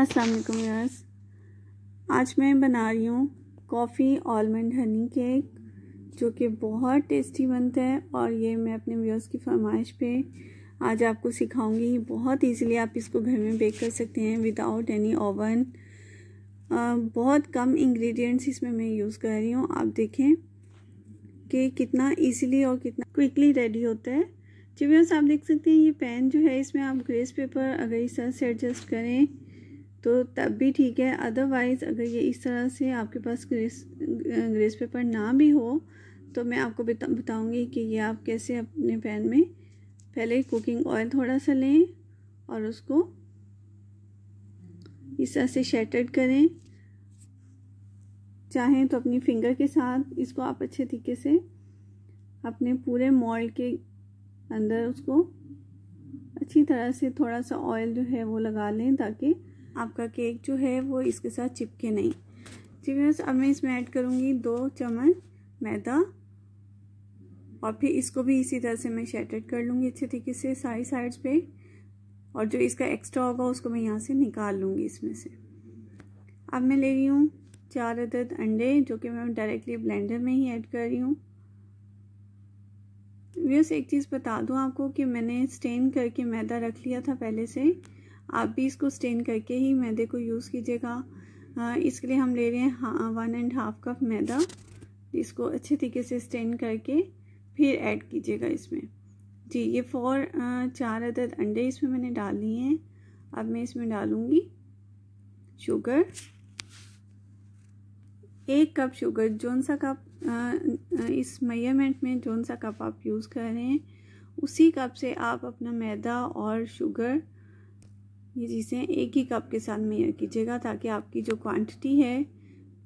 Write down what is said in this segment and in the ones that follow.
अस्सलाम वालेकुम यस आज मैं बना रही हूँ कॉफ़ी आलमंड हनी केक जो कि बहुत टेस्टी बनता है और ये मैं अपने व्यूअर्स की फरमाइश पे आज आपको सिखाऊंगी बहुत इजीली आप इसको घर में बेक कर सकते हैं विदाउट एनी ओवन बहुत कम इंग्रेडिएंट्स इसमें मैं यूज़ कर रही हूँ आप देखें कि कितना इजीली और कितना क्विकली रेडी होता है जी व्यूअर्स आप देख सकते हैं ये पैन जो है इसमें आप ग्रेस पेपर अगर इस तरह से एडजस्ट करें तो तब भी ठीक है अदरवाइज़ अगर ये इस तरह से आपके पास ग्रेस ग्रेस पेपर ना भी हो तो मैं आपको बता बताऊँगी कि ये आप कैसे अपने पैन में पहले कुकिंग ऑयल थोड़ा सा लें और उसको इस तरह से शेटर्ड करें चाहें तो अपनी फिंगर के साथ इसको आप अच्छे तरीके से अपने पूरे मॉल के अंदर उसको अच्छी तरह से थोड़ा सा ऑयल जो है वो लगा लें ताकि आपका केक जो है वो इसके साथ चिपके नहीं ठीक है अब मैं इसमें ऐड करूँगी दो चम्मच मैदा और फिर इसको भी इसी तरह से मैं शेटेड कर लूँगी अच्छे तरीके से सारी साइड्स पे और जो इसका एक्स्ट्रा होगा उसको मैं यहाँ से निकाल लूँगी इसमें से अब मैं ले रही हूँ चार अदद अंडे जो कि मैं डायरेक्टली ब्लेंडर में ही ऐड कर रही हूँ व्यस एक चीज़ बता दूँ आपको कि मैंने स्टेन करके मैदा रख लिया था पहले से आप भी इसको स्टेन करके ही मैदे को यूज़ कीजिएगा इसके लिए हम ले रहे हैं वन एंड हाफ कप मैदा इसको अच्छे तरीके से स्टेन करके फिर ऐड कीजिएगा इसमें जी ये फोर चार अदद अंडे इसमें मैंने डाल लिए हैं अब मैं इसमें डालूँगी शुगर एक कप शुगर जौन सा कप इस मैयरमेंट में जौन सा कप आप यूज़ कर रहे हैं उसी कप से आप अपना मैदा और शुगर ये चीज़ें एक ही कप के साथ मेयर कीजिएगा ताकि आपकी जो क्वांटिटी है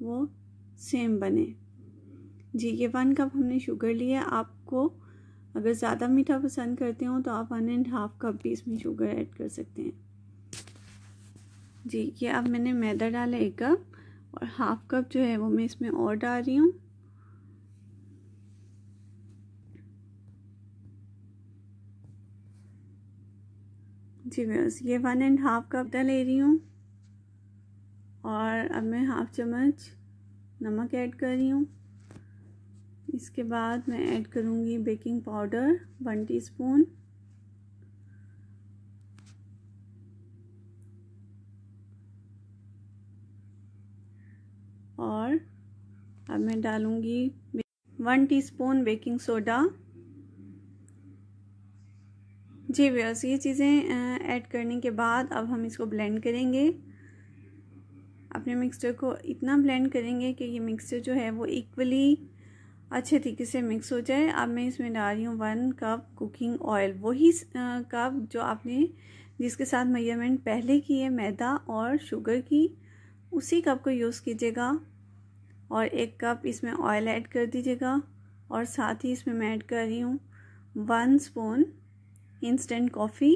वो सेम बने जी ये वन कप हमने शुगर लिया आपको अगर ज़्यादा मीठा पसंद करते हो तो आप वन एंड हाफ कप भी इसमें शुगर ऐड कर सकते हैं जी ये अब मैंने मैदा डाला एक कप और हाफ कप जो है वो मैं इसमें और डाल रही हूँ जी व्यर्स ये वन एंड हाफ कप ले रही हूँ और अब मैं हाफ चम्मच नमक ऐड कर रही हूँ इसके बाद मैं ऐड करूँगी बेकिंग पाउडर वन टीस्पून और अब मैं डालूँगी वन टीस्पून बेकिंग सोडा जी व्यस ये चीज़ें ऐड करने के बाद अब हम इसको ब्लेंड करेंगे अपने मिक्सचर को इतना ब्लेंड करेंगे कि ये मिक्सचर जो है वो इक्वली अच्छे तरीके से मिक्स हो जाए अब मैं इसमें डाल रही हूँ वन कप कुकिंग ऑयल वही कप जो आपने जिसके साथ मेजरमेंट पहले की है मैदा और शुगर की उसी कप को यूज़ कीजिएगा और एक कप इसमें ऑयल ऐड कर दीजिएगा और साथ ही इसमें मैं ऐड कर रही हूँ वन स्पून इंस्टेंट कॉफ़ी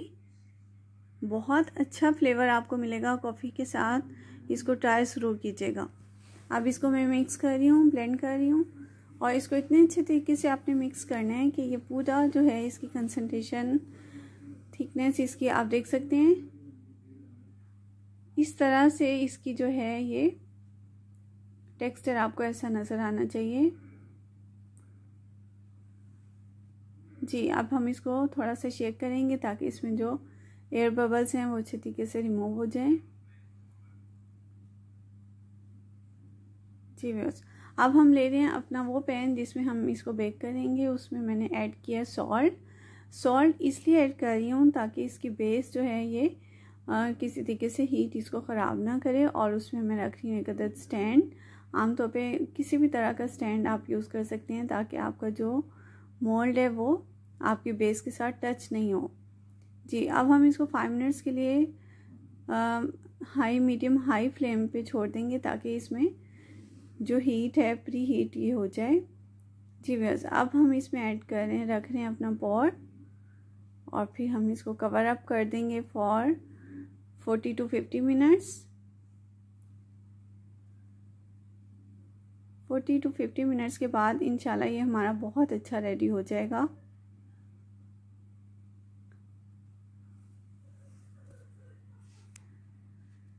बहुत अच्छा फ्लेवर आपको मिलेगा कॉफ़ी के साथ इसको ट्राई शुरू कीजिएगा अब इसको मैं मिक्स कर रही हूँ ब्लेंड कर रही हूँ और इसको इतने अच्छे तरीके से आपने मिक्स करना है कि ये पूरा जो है इसकी कंसनट्रेशन थिकनेस इसकी आप देख सकते हैं इस तरह से इसकी जो है ये टेक्सचर आपको ऐसा नज़र आना चाहिए जी अब हम इसको थोड़ा सा शेक करेंगे ताकि इसमें जो एयर बबल्स हैं वो अच्छे तरीके से रिमूव हो जाएं जी व्यवर्स अब हम ले रहे हैं अपना वो पैन जिसमें हम इसको बेक करेंगे उसमें मैंने ऐड किया सॉल्ट सॉल्ट इसलिए ऐड कर रही हूँ ताकि इसकी बेस जो है ये आ, किसी तरीके से हीट इसको ख़राब ना करे और उसमें मैं रख रही हूँ एक अदद स्टैंड आमतौर पर किसी भी तरह का स्टैंड आप यूज़ कर सकते हैं ताकि आपका जो मोल्ड है वो आपके बेस के साथ टच नहीं हो जी अब हम इसको फाइव मिनट्स के लिए हाई मीडियम हाई फ्लेम पे छोड़ देंगे ताकि इसमें जो हीट है प्री हीट ये हो जाए जी बस अब हम इसमें ऐड कर रहे हैं रख रहे हैं अपना पॉट और फिर हम इसको कवर अप कर देंगे for forty to fifty minutes forty to fifty minutes के बाद इंशाल्लाह ये हमारा बहुत अच्छा रेडी हो जाएगा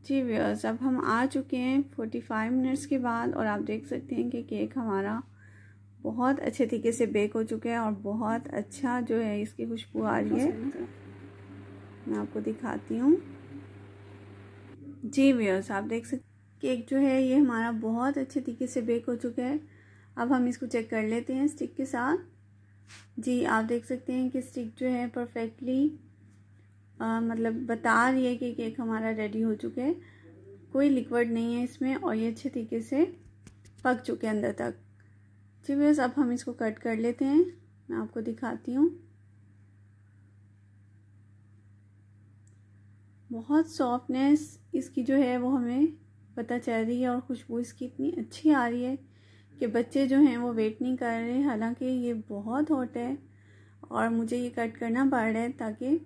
जी व्यर्स अब हम आ चुके हैं फोर्टी फाइव मिनट्स के बाद और आप देख सकते हैं कि केक हमारा बहुत अच्छे तरीके से बेक हो चुका है और बहुत अच्छा जो है इसकी खुशबू आ रही है मैं आपको दिखाती हूँ जी व्यर्स आप देख सकते केक जो है ये हमारा बहुत अच्छे तरीके से बेक हो चुका है अब हम इसको चेक कर लेते हैं स्टिक के साथ जी आप देख सकते हैं कि स्टिक जो है परफेक्टली आ, मतलब बता रही है कि केक हमारा रेडी हो चुका है कोई लिक्विड नहीं है इसमें और ये अच्छे तरीके से पक चुके हैं अंदर तक जी बस अब हम इसको कट कर लेते हैं मैं आपको दिखाती हूँ बहुत सॉफ्टनेस इसकी जो है वो हमें पता चल रही है और खुशबू इसकी इतनी अच्छी आ रही है कि बच्चे जो हैं वो वेट नहीं कर रहे हालांकि ये बहुत हॉट है और मुझे ये कट करना पड़ रहा है ताकि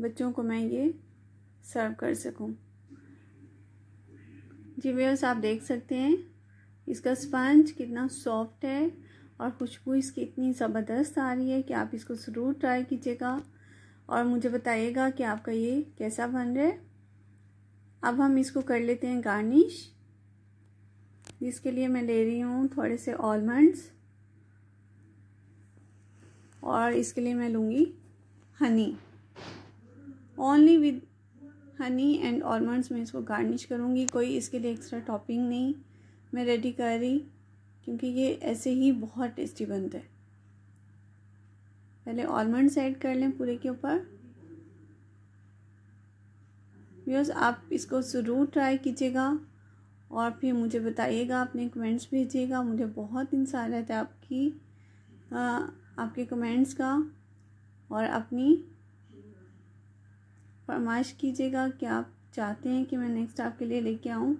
बच्चों को मैं ये सर्व कर सकूं जी व्यर्स आप देख सकते हैं इसका स्पंज कितना सॉफ्ट है और खुशबू इसकी इतनी ज़बरदस्त आ रही है कि आप इसको ज़रूर ट्राई कीजिएगा और मुझे बताइएगा कि आपका ये कैसा बन रहा है अब हम इसको कर लेते हैं गार्निश जिसके लिए मैं ले रही हूँ थोड़े से ऑलमंड्स और इसके लिए मैं लूँगी honey only with honey and almonds मैं इसको गार्निश करूँगी कोई इसके लिए एक्स्ट्रा टॉपिंग नहीं मैं रेडी कर रही क्योंकि ये ऐसे ही बहुत टेस्टी बनता है पहले ऑलमंड्स ऐड कर लें पूरे के ऊपर व्यूअर्स आप इसको ज़रूर ट्राई कीजिएगा और फिर मुझे बताइएगा अपने कमेंट्स भेजिएगा मुझे बहुत रहता है आपकी आ, आपके कमेंट्स का और अपनी फरमाइश कीजिएगा कि आप चाहते हैं कि मैं नेक्स्ट आपके लिए लेके आऊँ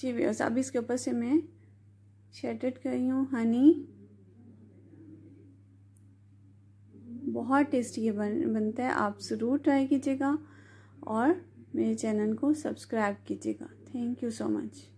जी व्यवर्स अब इसके ऊपर से मैं शेडेड कर रही हूँ हनी बहुत टेस्टी ये बन बनता है आप ज़रूर ट्राई कीजिएगा और मेरे चैनल को सब्सक्राइब कीजिएगा थैंक यू सो मच